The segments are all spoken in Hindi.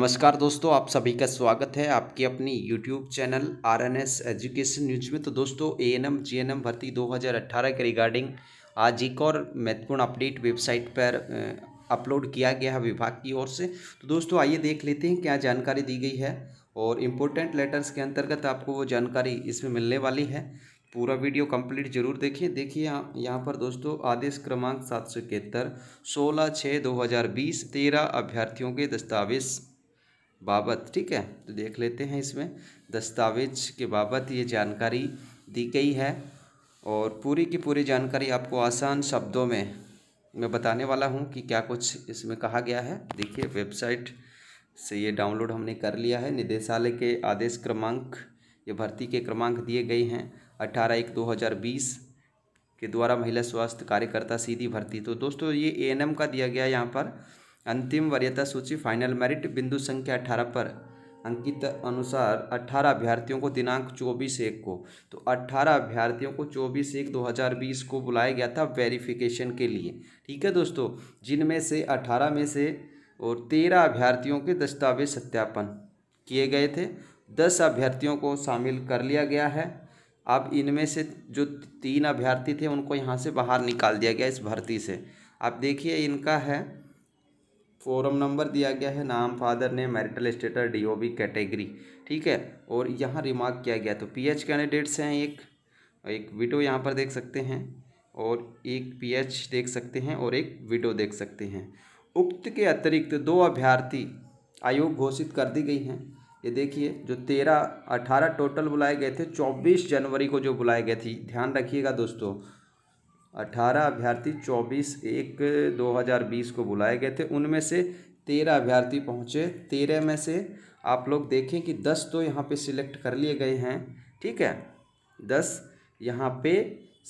नमस्कार दोस्तों आप सभी का स्वागत है आपके अपनी YouTube channel R N S education news में तो दोस्तों A N M G N M भर्ती 2018 के रिगार्डिंग आज एक और महत्वपूर्ण अपडेट वेबसाइट पर अपलोड किया गया है विभाग की ओर से तो दोस्तों आइए देख लेते हैं क्या जानकारी दी गई है और इम्पोर्टेंट लेटर्स के अंतर्गत आपको वो जानकारी इसमें मिलने वाली है पूरा वीडियो कंप्लीट जरूर देखिए देखिए यहाँ पर दोस्तों आदेश क्रमांक सात सौ इकहत्तर सोलह छः दो हज़ार बीस तेरह अभ्यर्थियों के दस्तावेज़ बाबत ठीक है तो देख लेते हैं इसमें दस्तावेज के बाबत ये जानकारी दी गई है और पूरी की पूरी जानकारी आपको आसान शब्दों में मैं बताने वाला हूँ कि क्या कुछ इसमें कहा गया है देखिए वेबसाइट से ये डाउनलोड हमने कर लिया है निदेशालय के आदेश क्रमांक ये भर्ती के क्रमांक दिए गए हैं अट्ठारह एक दो हज़ार बीस के द्वारा महिला स्वास्थ्य कार्यकर्ता सीधी भर्ती तो दोस्तों ये एएनएम का दिया गया है यहाँ पर अंतिम वरीयता सूची फाइनल मेरिट बिंदु संख्या अठारह पर अंकित अनुसार 18 अभ्यर्थियों को दिनांक चौबीस एक को तो 18 अभ्यर्थियों को चौबीस एक 2020 को बुलाया गया था वेरिफिकेशन के लिए ठीक है दोस्तों जिनमें से 18 में से और 13 अभ्यर्थियों के दस्तावेज सत्यापन किए गए थे 10 अभ्यर्थियों को शामिल कर लिया गया है अब इनमें से जो तीन अभ्यर्थी थे उनको यहाँ से बाहर निकाल दिया गया इस भर्ती से आप देखिए इनका है फॉरम नंबर दिया गया है नाम फादर ने मैरिटल स्टेटर डीओबी कैटेगरी ठीक है और यहाँ रिमार्क किया गया तो पीएच कैंडिडेट्स हैं एक एक विडो यहाँ पर देख सकते हैं और एक पीएच देख सकते हैं और एक विडो देख सकते हैं उक्त के अतिरिक्त दो अभ्यर्थी आयोग घोषित कर दी गई हैं ये देखिए जो तेरह अठारह टोटल बुलाए गए थे चौबीस जनवरी को जो बुलाए गए थे ध्यान रखिएगा दोस्तों अठारह अभ्यर्थी चौबीस एक दो हज़ार बीस को बुलाए गए थे उनमें से तेरह अभ्यर्थी पहुँचे तेरह में से आप लोग देखें कि दस तो यहाँ पे सिलेक्ट कर लिए गए हैं ठीक है दस यहाँ पे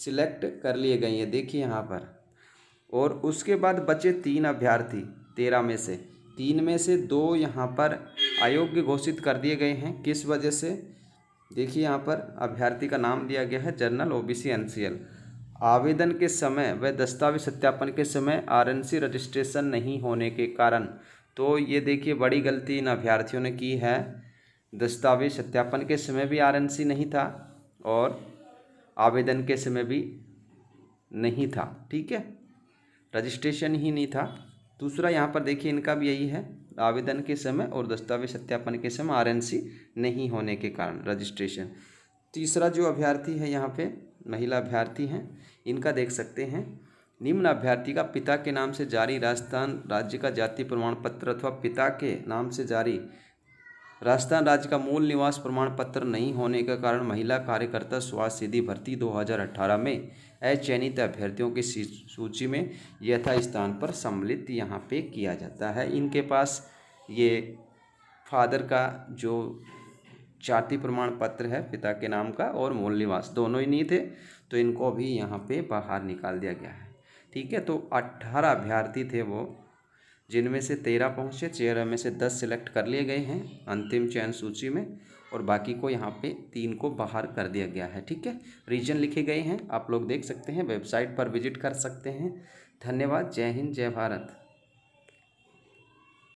सिलेक्ट कर लिए गए हैं देखिए यहाँ पर और उसके बाद बचे तीन अभ्यर्थी तेरह में से तीन में से दो यहाँ पर अयोग्य घोषित कर दिए गए हैं किस वजह से देखिए यहाँ पर अभ्यर्थी का नाम दिया गया है जनरल ओबीसी एनसीएल आवेदन के समय व दस्तावेज सत्यापन के समय आरएनसी रजिस्ट्रेशन नहीं होने के कारण तो ये देखिए बड़ी गलती इन अभ्यर्थियों ने की है दस्तावेज सत्यापन के समय भी आरएनसी नहीं था और आवेदन के समय भी नहीं था ठीक है रजिस्ट्रेशन ही नहीं था दूसरा यहाँ पर देखिए इनका भी यही है आवेदन के समय और दस्तावेज सत्यापन के समय आर नहीं होने के कारण रजिस्ट्रेशन तीसरा जो अभ्यर्थी है यहाँ पे महिला अभ्यर्थी हैं इनका देख सकते हैं निम्न अभ्यर्थी का पिता के नाम से जारी राजस्थान राज्य का जाति प्रमाण पत्र अथवा पिता के नाम से जारी राजस्थान राज्य का मूल निवास प्रमाण पत्र नहीं होने का कारण महिला कार्यकर्ता स्वास्थ्य सिद्धि भर्ती 2018 में अचयनित अभ्यर्थियों की सूची में यथा स्थान पर सम्मिलित यहाँ पे किया जाता है इनके पास ये फादर का जो जाति प्रमाण पत्र है पिता के नाम का और मूल निवास दोनों ही नहीं थे तो इनको भी यहाँ पे बाहर निकाल दिया गया है ठीक है तो अट्ठारह अभ्यर्थी थे वो जिनमें से तेरह पहुँचे तेरह में से दस सिलेक्ट कर लिए गए हैं अंतिम चयन सूची में और बाकी को यहाँ पे तीन को बाहर कर दिया गया है ठीक है रीजन लिखे गए हैं आप लोग देख सकते हैं वेबसाइट पर विजिट कर सकते हैं धन्यवाद जय हिंद जय भारत